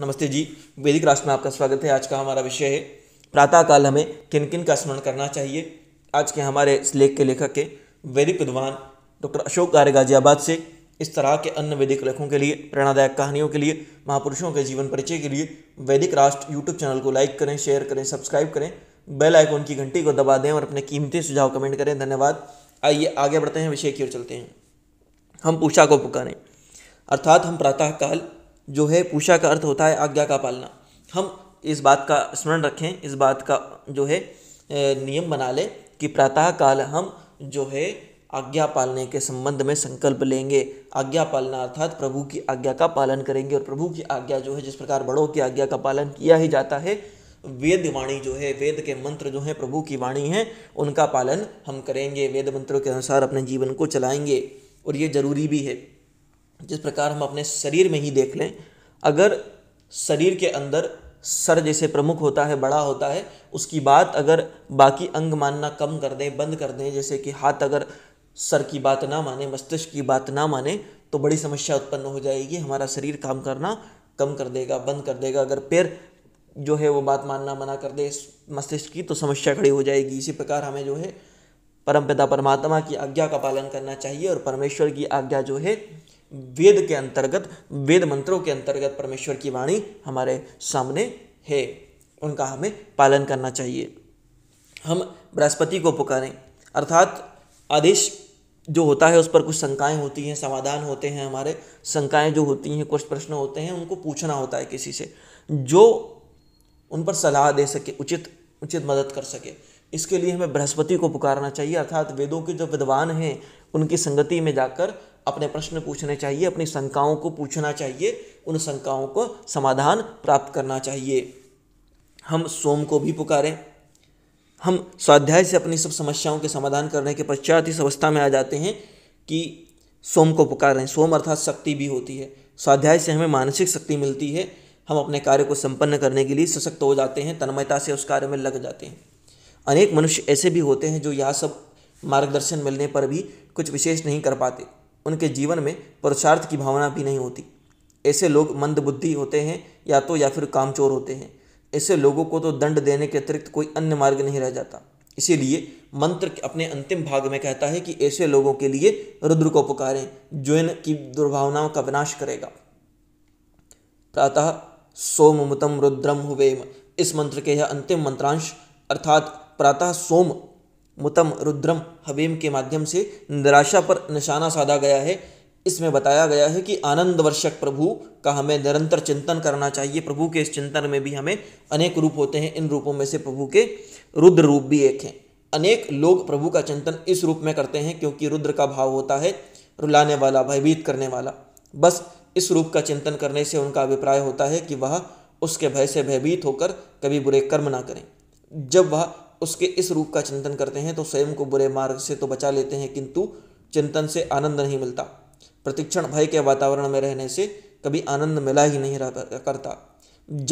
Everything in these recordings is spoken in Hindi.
नमस्ते जी वैदिक राष्ट्र में आपका स्वागत है आज का हमारा विषय है प्रातःकाल हमें किन किन का स्मरण करना चाहिए आज के हमारे इस लेख के लेखक के वैदिक विद्वान डॉक्टर अशोक गारे गाजियाबाद से इस तरह के अन्य वैदिक लेखों के लिए प्रेरणादायक कहानियों के लिए महापुरुषों के जीवन परिचय के लिए वैदिक राष्ट्र यूट्यूब चैनल को लाइक करें शेयर करें सब्सक्राइब करें बेल आइकॉन की घंटी को दबा दें और अपने कीमती सुझाव कमेंट करें धन्यवाद आइए आगे बढ़ते हैं विषय की ओर चलते हैं हम पूछा को पुकारें अर्थात हम प्रातःकाल जो है पूषा का अर्थ होता है आज्ञा का पालना हम इस बात का स्मरण रखें इस बात का जो है नियम बना लें कि प्रातः काल हम जो है आज्ञा पालने के संबंध में संकल्प लेंगे आज्ञा पालना अर्थात प्रभु की आज्ञा का पालन करेंगे और प्रभु की आज्ञा जो है जिस प्रकार बड़ों की आज्ञा का पालन किया ही जाता है वेद वाणी जो है वेद के मंत्र जो हैं प्रभु की वाणी है उनका पालन हम करेंगे वेद मंत्रों के अनुसार अपने जीवन को चलाएंगे और ये जरूरी भी है जिस प्रकार हम अपने शरीर में ही देख लें अगर शरीर के अंदर सर जैसे प्रमुख होता है बड़ा होता है उसकी बात अगर बाकी अंग मानना कम कर दें बंद कर दें जैसे कि हाथ अगर सर की बात ना माने मस्तिष्क की बात ना माने तो बड़ी समस्या उत्पन्न हो जाएगी हमारा शरीर काम करना कम कर देगा बंद कर देगा अगर पैर जो है वो बात मानना मना कर दे मस्तिष्क की तो समस्या खड़ी हो जाएगी इसी प्रकार हमें जो है परम पिता परमात्मा की आज्ञा का पालन करना चाहिए और परमेश्वर की आज्ञा जो है वेद के अंतर्गत वेद मंत्रों के अंतर्गत परमेश्वर की वाणी हमारे सामने है उनका हमें पालन करना चाहिए हम बृहस्पति को पुकारें अर्थात आदेश जो होता है उस पर कुछ शंकाएँ होती हैं समाधान होते हैं हमारे शंकाएँ जो होती हैं कुछ प्रश्न होते हैं उनको पूछना होता है किसी से जो उन पर सलाह दे सके उचित उचित मदद कर सके इसके लिए हमें बृहस्पति को पुकारना चाहिए अर्थात वेदों के जो विद्वान हैं उनकी संगति में जाकर अपने प्रश्न पूछने चाहिए अपनी शंकाओं को पूछना चाहिए उन शंकाओं को समाधान प्राप्त करना चाहिए हम सोम को भी पुकारें हम स्वाध्याय से अपनी सब समस्याओं के समाधान करने के पश्चात इस अवस्था में आ जाते हैं कि सोम को पुकार सोम अर्थात शक्ति भी होती है स्वाध्याय से हमें मानसिक शक्ति मिलती है हम अपने कार्य को संपन्न करने के लिए सशक्त हो जाते हैं तन्मयता से उस कार्य में लग जाते हैं अनेक मनुष्य ऐसे भी होते हैं जो यह सब मार्गदर्शन मिलने पर भी कुछ विशेष नहीं कर पाते उनके जीवन में पुरुषार्थ की भावना भी नहीं होती ऐसे लोग मंदबुद्धि होते हैं या तो या फिर कामचोर होते हैं ऐसे लोगों को तो दंड देने के अतिरिक्त कोई अन्य मार्ग नहीं रह जाता इसीलिए मंत्र अपने अंतिम भाग में कहता है कि ऐसे लोगों के लिए रुद्र को पुकारें जो इनकी दुर्भावनाओं का विनाश करेगा प्रातः सोम मुतम रुद्रम हुवेम इस मंत्र के यह अंतिम मंत्रांश अर्थात प्रातः सोम मुतम रुद्रम हवीम के माध्यम से निराशा पर निशाना साधा गया है इसमें बताया गया है कि आनंद वर्षक प्रभु का हमें निरंतर चिंतन करना चाहिए प्रभु के इस चिंतन में भी हमें अनेक रूप होते हैं इन रूपों में से प्रभु के रुद्र रूप भी एक हैं अनेक लोग प्रभु का चिंतन इस रूप में करते हैं क्योंकि रुद्र का भाव होता है रुलाने वाला भयभीत करने वाला बस इस रूप का चिंतन करने से उनका अभिप्राय होता है कि वह उसके भय से भयभीत होकर कभी बुरे कर्म ना करें जब वह उसके इस रूप का चिंतन करते हैं तो स्वयं को बुरे मार्ग से तो बचा लेते हैं किंतु चिंतन से आनंद नहीं मिलता प्रतिक्षण भय के वातावरण में रहने से कभी आनंद मिला ही नहीं करता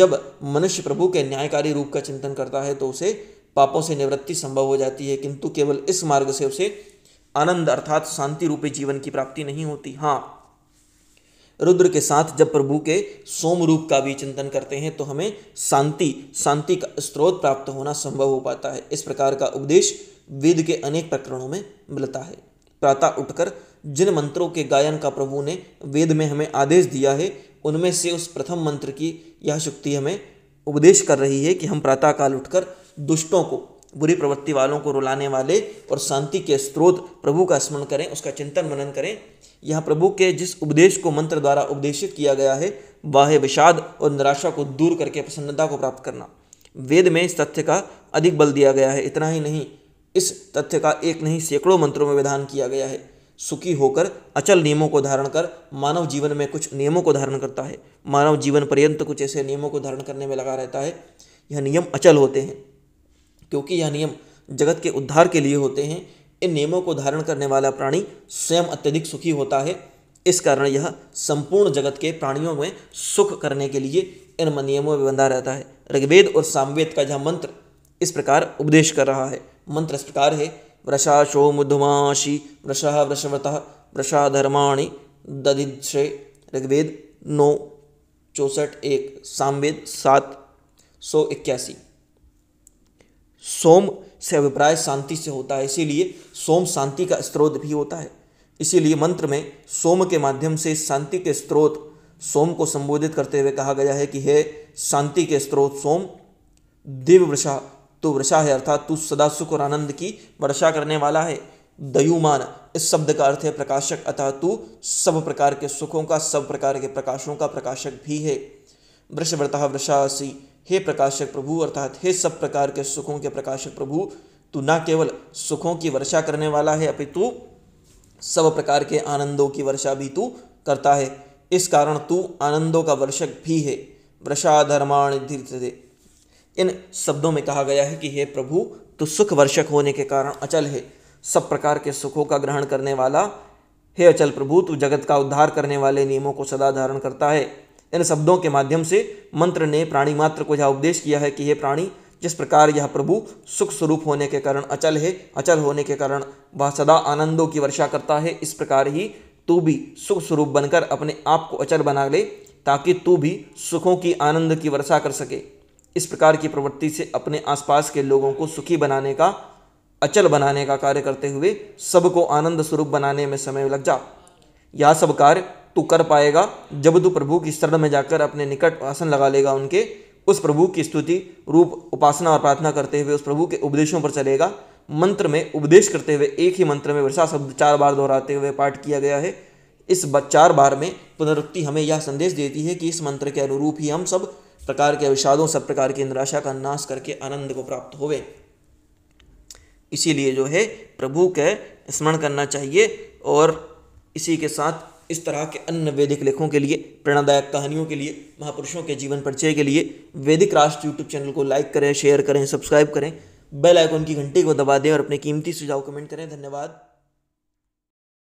जब मनुष्य प्रभु के न्यायकारी रूप का चिंतन करता है तो उसे पापों से निवृत्ति संभव हो जाती है किंतु केवल इस मार्ग से उसे आनंद अर्थात शांति रूपी जीवन की प्राप्ति नहीं होती हाँ रुद्र के साथ जब प्रभु के सोम रूप का भी चिंतन करते हैं तो हमें शांति शांति का स्रोत प्राप्त होना संभव हो पाता है इस प्रकार का उपदेश वेद के अनेक प्रकरणों में मिलता है प्रातः उठकर जिन मंत्रों के गायन का प्रभु ने वेद में हमें आदेश दिया है उनमें से उस प्रथम मंत्र की यह शक्ति हमें उपदेश कर रही है कि हम प्रातःकाल उठकर दुष्टों को बुरी प्रवृत्ति वालों को रुलाने वाले और शांति के स्रोत प्रभु का स्मरण करें उसका चिंतन मनन करें यह प्रभु के जिस उपदेश को मंत्र द्वारा उपदेशित किया गया है वाह विषाद और निराशा को दूर करके प्रसन्नता को प्राप्त करना वेद में इस तथ्य का अधिक बल दिया गया है इतना ही नहीं इस तथ्य का एक नहीं सैकड़ों मंत्रों में विधान किया गया है सुखी होकर अचल नियमों को धारण कर मानव जीवन में कुछ नियमों को धारण करता है मानव जीवन पर्यंत कुछ ऐसे नियमों को धारण करने में लगा रहता है यह नियम अचल होते हैं क्योंकि यह नियम जगत के उद्धार के लिए होते हैं इन नियमों को धारण करने वाला प्राणी स्वयं अत्यधिक सुखी होता है इस कारण यह संपूर्ण जगत के प्राणियों में सुख करने के लिए इन नियमों में बंधा रहता है ऋग्वेद और सामवेद का यह मंत्र इस प्रकार उपदेश कर रहा है मंत्र इस प्रकार है वृषा शोम धुमाशी वृषा वृषवत वृषा धर्माणी दधिश्रे ऋग्वेद नौ चौंसठ एक सामवेद सात सौ इक्यासी सोम से अभिप्राय शांति से होता है इसीलिए सोम शांति का स्रोत भी होता है इसीलिए मंत्र में सोम के माध्यम से शांति के स्रोत सोम को संबोधित करते हुए कहा गया है कि हे शांति के स्रोत सोम दिव्य वृषा तो वृषा है अर्थात तू सदा सुख और आनंद की वर्षा करने वाला है दयुमान इस शब्द का अर्थ है प्रकाशक अतः तू सब प्रकार के सुखों का सब प्रकार के प्रकाशों का प्रकाशक भी है वृषव्रता वृषासी हे प्रकाशक प्रभु अर्थात हे सब प्रकार के सुखों के प्रकाशक प्रभु तू न केवल सुखों की वर्षा करने वाला है अपितु सब प्रकार के आनंदों की वर्षा भी तू करता है इस कारण तू आनंदों का वर्षक भी है वृषा धर्माण धीरे इन शब्दों में कहा गया है कि हे प्रभु तू सुख वर्षक होने के कारण अचल है सब प्रकार के सुखों का ग्रहण करने वाला हे अचल प्रभु तू जगत का उद्धार करने वाले नियमों को सदा धारण करता है इन शब्दों के माध्यम से मंत्र ने प्राणी मात्र को यह उपदेश किया है कि हे प्राणी जिस प्रकार यह प्रभु सुख स्वरूप होने के कारण अचल है अचल होने के कारण वह सदा आनंदों की वर्षा करता है इस प्रकार ही तू भी सुख स्वरूप बनकर अपने आप को अचल बना ले ताकि तू भी सुखों की आनंद की वर्षा कर सके इस प्रकार की प्रवृत्ति से अपने आसपास के लोगों को सुखी बनाने का अचल बनाने का कार्य करते हुए सबको आनंद स्वरूप बनाने में समय लग जा यह सब कार्य तू तो कर पाएगा जब तू प्रभु की शरण में जाकर अपने निकट आसन लगा लेगा उनके उस प्रभु की स्तुति रूप उपासना और प्रार्थना करते हुए उस प्रभु के उपदेशों पर चलेगा मंत्र में उपदेश करते हुए एक ही मंत्र में वर्षा शब्द चार बार दोहराते हुए पाठ किया गया है इस चार बार में पुनरुक्ति हमें यह संदेश देती है कि इस मंत्र के अनुरूप ही हम सब प्रकार के अविषादों सब प्रकार की निराशा का नाश करके आनंद को प्राप्त होवे इसीलिए जो है प्रभु के स्मरण करना चाहिए और इसी के साथ इस तरह के अन्य वैदिक लेखों के लिए प्रेरणादायक कहानियों के लिए महापुरुषों के जीवन परिचय के लिए वैदिक राष्ट्र यूट्यूब चैनल को लाइक करें शेयर करें सब्सक्राइब करें बेल आइकॉन की घंटी को दबा दें और अपने कीमती सुझाव कमेंट करें धन्यवाद